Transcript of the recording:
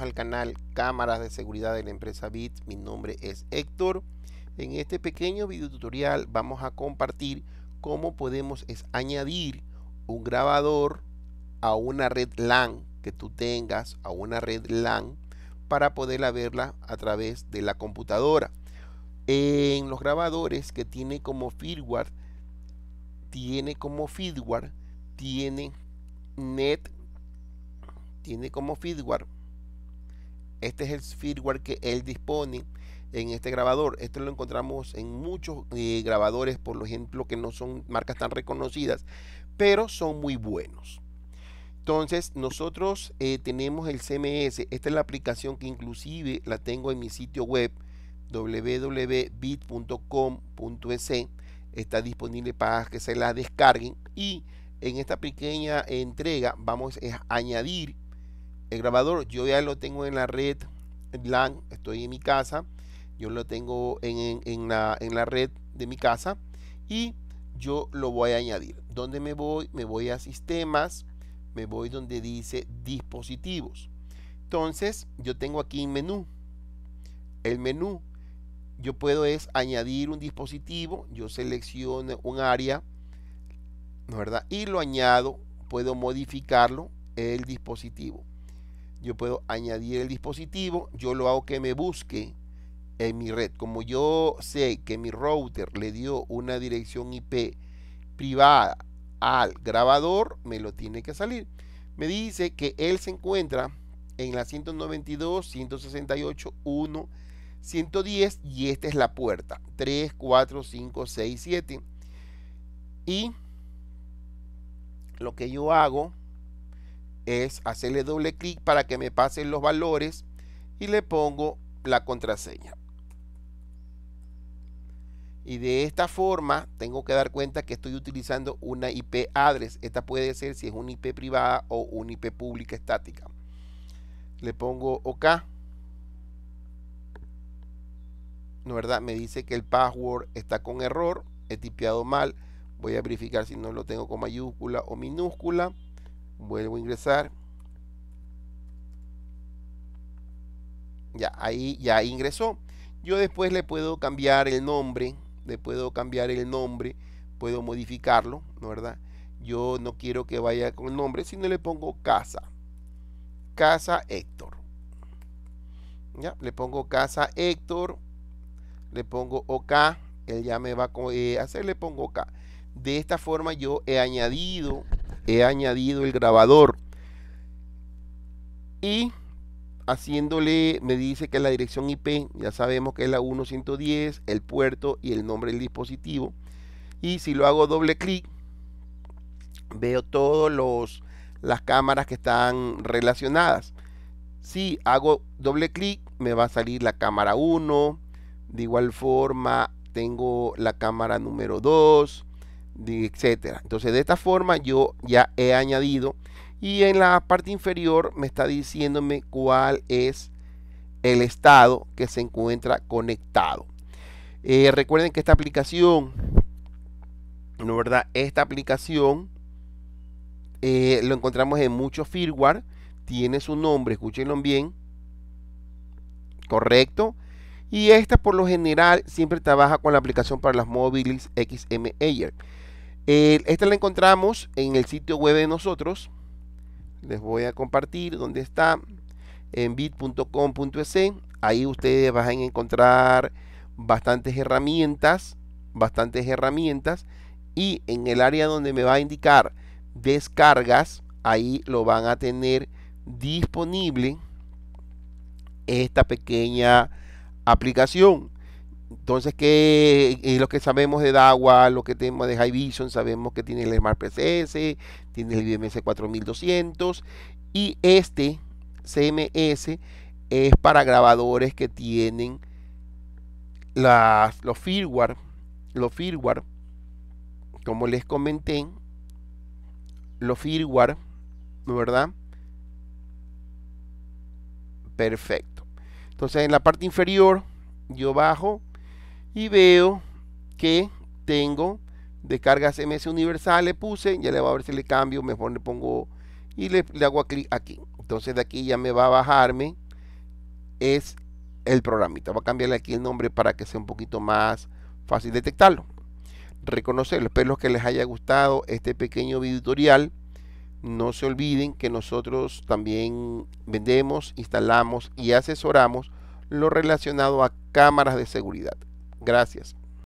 al canal Cámaras de Seguridad de la empresa BIT. Mi nombre es Héctor. En este pequeño video tutorial vamos a compartir cómo podemos es añadir un grabador a una red LAN que tú tengas, a una red LAN, para poderla verla a través de la computadora. En los grabadores que tiene como firmware, tiene como firmware, tiene net, tiene como firmware este es el firmware que él dispone en este grabador. Esto lo encontramos en muchos eh, grabadores, por ejemplo, que no son marcas tan reconocidas, pero son muy buenos. Entonces nosotros eh, tenemos el CMS, esta es la aplicación que inclusive la tengo en mi sitio web www.bit.com.es, está disponible para que se la descarguen y en esta pequeña entrega vamos a añadir el grabador yo ya lo tengo en la red LAN, estoy en mi casa, yo lo tengo en, la, red de mi casa y yo lo voy a añadir. ¿Dónde me voy? Me voy a sistemas, me voy donde dice dispositivos. Entonces yo tengo aquí menú, el menú. Yo puedo es añadir un dispositivo, yo selecciono un área, ¿verdad? Y lo añado, puedo modificarlo el dispositivo yo puedo añadir el dispositivo, yo lo hago que me busque en mi red. Como yo sé que mi router le dio una dirección IP privada al grabador, me lo tiene que salir. Me dice que él se encuentra en la 192, 168, 1, 110 y esta es la puerta. 3, 4, 5, 6, 7. Y lo que yo hago es hacerle doble clic para que me pasen los valores y le pongo la contraseña. Y de esta forma tengo que dar cuenta que estoy utilizando una IP address. Esta puede ser si es una IP privada o una IP pública estática. Le pongo OK. ¿No verdad? Me dice que el password está con error. He tipeado mal. Voy a verificar si no lo tengo con mayúscula o minúscula vuelvo a ingresar ya ahí ya ingresó yo después le puedo cambiar el nombre le puedo cambiar el nombre puedo modificarlo no verdad yo no quiero que vaya con el nombre sino le pongo casa casa Héctor ya le pongo casa Héctor le pongo OK él ya me va a eh, hacer le pongo OK de esta forma yo he añadido he añadido el grabador y haciéndole, me dice que la dirección IP, ya sabemos que es la 110 el puerto y el nombre del dispositivo. Y si lo hago doble clic, veo todos los las cámaras que están relacionadas. Si hago doble clic, me va a salir la cámara 1. De igual forma, tengo la cámara número 2 etcétera. Entonces de esta forma yo ya he añadido y en la parte inferior me está diciéndome cuál es el estado que se encuentra conectado. Eh, recuerden que esta aplicación, no verdad, esta aplicación eh, lo encontramos en muchos firmware, tiene su nombre, escúchenlo bien, correcto. Y esta por lo general siempre trabaja con la aplicación para las móviles XM eh, esta la encontramos en el sitio web de nosotros. Les voy a compartir dónde está en bit.com.es. E. Ahí ustedes van a encontrar bastantes herramientas, bastantes herramientas. Y en el área donde me va a indicar descargas, ahí lo van a tener disponible esta pequeña aplicación. Entonces, ¿qué es lo que sabemos de DAWA, lo que tenemos de High Vision? Sabemos que tiene el Smart PCS, tiene el IBMS 4200 y este CMS es para grabadores que tienen los firmware, los firmware, como les comenté, los firmware, ¿verdad? Perfecto. Entonces, en la parte inferior, yo bajo y veo que tengo de cargas MS universal le puse, ya le va a ver si le cambio, mejor le pongo y le, hago clic aquí. Entonces de aquí ya me va a bajarme, es el programita. va a cambiarle aquí el nombre para que sea un poquito más fácil detectarlo. Reconocerlo. Espero que les haya gustado este pequeño video tutorial. No se olviden que nosotros también vendemos, instalamos y asesoramos lo relacionado a cámaras de seguridad. Gracias.